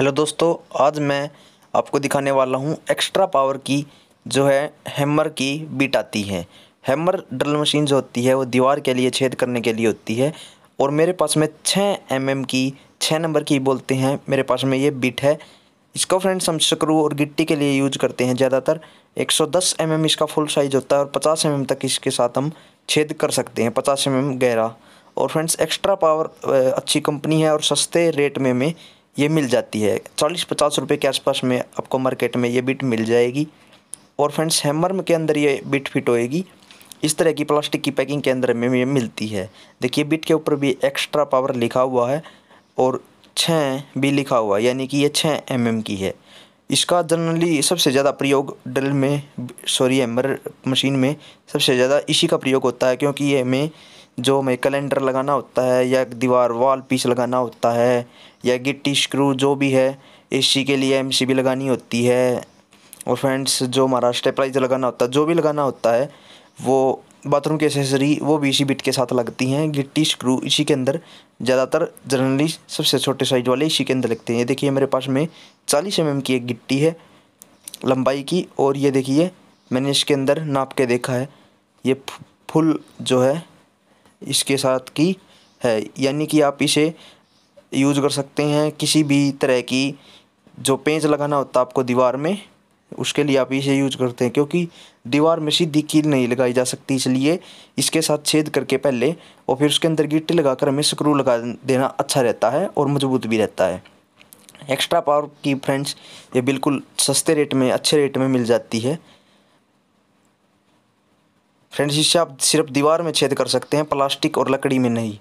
hello दोस्तों आज मैं आपको दिखाने वाला हूँ एक्स्ट्रा पावर की जो है हैमर की बीट आती है हैमर ड्रिल मशीन जो होती है वो दीवार के लिए छेद करने के लिए होती है और मेरे पास में छः एम mm की छः नंबर की बोलते हैं मेरे पास में ये बीट है इसको फ्रेंड्स हम स्क्रू और गिट्टी के लिए यूज करते हैं ज़्यादातर एक सौ mm इसका फुल साइज होता है और पचास एम mm तक इसके साथ हम छेद कर सकते हैं पचास एम mm गहरा और फ्रेंड्स एक्स्ट्रा पावर अच्छी कंपनी है और सस्ते रेट में में ये मिल जाती है चालीस पचास रुपये के आसपास में आपको मार्केट में ये बिट मिल जाएगी और फ्रेंड्स हैमर के अंदर ये बिट फिट होएगी इस तरह की प्लास्टिक की पैकिंग के अंदर में ये मिलती है देखिए बिट के ऊपर भी एक्स्ट्रा पावर लिखा हुआ है और छः भी लिखा हुआ है यानी कि ये छः एम mm की है इसका जनरली सबसे ज़्यादा प्रयोग ड्रिल में सॉरी एमर मशीन में सबसे ज़्यादा इसी का प्रयोग होता है क्योंकि ये में जो हमें कैलेंडर लगाना होता है या दीवार वॉल पीस लगाना होता है या गिट्टी स्क्रू जो भी है एसी के लिए एम लगानी होती है और फ्रेंड्स जो हमारा स्टेपलाइज लगाना होता है जो भी लगाना होता है वो बाथरूम की एसेसरी वो भी इसी बिट के साथ लगती हैं गिट्टी स्क्रू इसी के अंदर ज़्यादातर जनरली सबसे छोटे साइज वाले इसी के अंदर लगते हैं ये देखिए मेरे पास में चालीस एम की एक गिट्टी है लंबाई की और ये देखिए मैंने इसके अंदर नाप के देखा है ये फुल जो है इसके साथ की है यानी कि आप इसे यूज़ कर सकते हैं किसी भी तरह की जो पेंच लगाना होता है आपको दीवार में उसके लिए आप इसे यूज करते हैं क्योंकि दीवार में सीधी कील नहीं लगाई जा सकती इसलिए इसके साथ छेद करके पहले और फिर उसके अंदर गिट्टी लगाकर हमें स्क्रू लगा देना अच्छा रहता है और मजबूत भी रहता है एक्स्ट्रा पावर की फ्रेंड्स ये बिल्कुल सस्ते रेट में अच्छे रेट में मिल जाती है फ्रेंड्स इससे आप सिर्फ दीवार में छेद कर सकते हैं प्लास्टिक और लकड़ी में नहीं